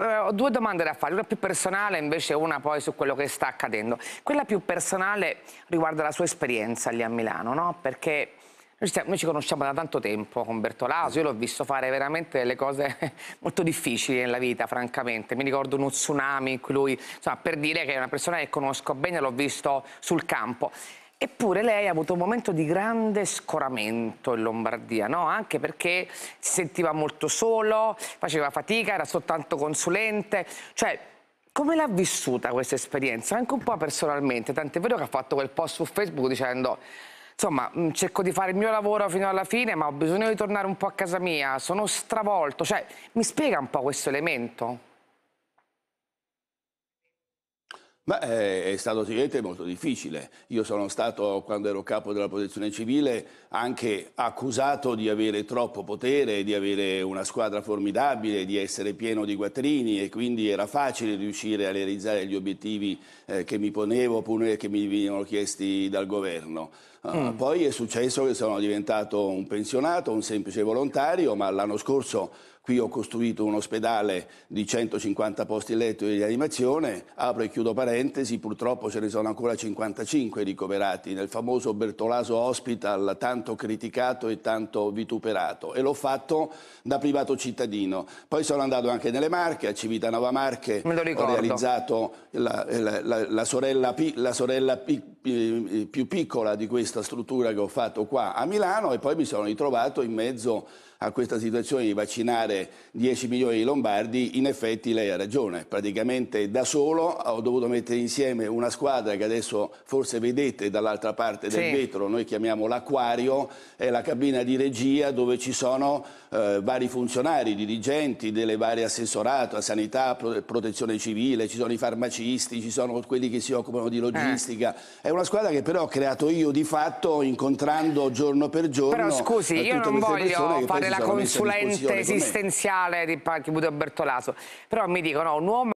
Eh, ho due domande da fare, una più personale e invece una poi su quello che sta accadendo. Quella più personale riguarda la sua esperienza lì a Milano, no? Perché noi ci conosciamo da tanto tempo con Bertolaso, io l'ho visto fare veramente delle cose molto difficili nella vita, francamente. Mi ricordo uno tsunami in cui lui, insomma, per dire che è una persona che conosco bene, l'ho visto sul campo. Eppure lei ha avuto un momento di grande scoramento in Lombardia, no? anche perché si sentiva molto solo, faceva fatica, era soltanto consulente. Cioè, come l'ha vissuta questa esperienza? Anche un po' personalmente, tant'è vero che ha fatto quel post su Facebook dicendo insomma, mm, cerco di fare il mio lavoro fino alla fine, ma ho bisogno di tornare un po' a casa mia, sono stravolto. Cioè, mi spiega un po' questo elemento? Ma è stato sicuramente molto difficile. Io sono stato, quando ero capo della protezione civile, anche accusato di avere troppo potere, di avere una squadra formidabile, di essere pieno di quattrini e quindi era facile riuscire a realizzare gli obiettivi eh, che mi ponevo oppure che mi venivano chiesti dal governo. Uh, mm. Poi è successo che sono diventato un pensionato, un semplice volontario, ma l'anno scorso qui ho costruito un ospedale di 150 posti letto di animazione, apro e chiudo parentesi, purtroppo ce ne sono ancora 55 ricoverati nel famoso Bertolaso Hospital, tanto criticato e tanto vituperato, e l'ho fatto da privato cittadino. Poi sono andato anche nelle Marche, a Civitanova Marche, ho realizzato la, la, la, la sorella, la sorella P, eh, più piccola di questa struttura che ho fatto qua a Milano e poi mi sono ritrovato in mezzo a questa situazione di vaccinare 10 milioni di lombardi, in effetti lei ha ragione, praticamente da solo ho dovuto mettere insieme una squadra che adesso forse vedete dall'altra parte del sì. vetro, noi chiamiamo l'acquario, è la cabina di regia dove ci sono eh, vari funzionari, dirigenti delle varie assessorate, a sanità, protezione civile, ci sono i farmacisti, ci sono quelli che si occupano di eh. logistica, eh una squadra che però ho creato io di fatto incontrando giorno per giorno. Però scusi, eh, io non voglio fare la consulente esistenziale di Pachibuto Bertolaso, però mi dicono un uomo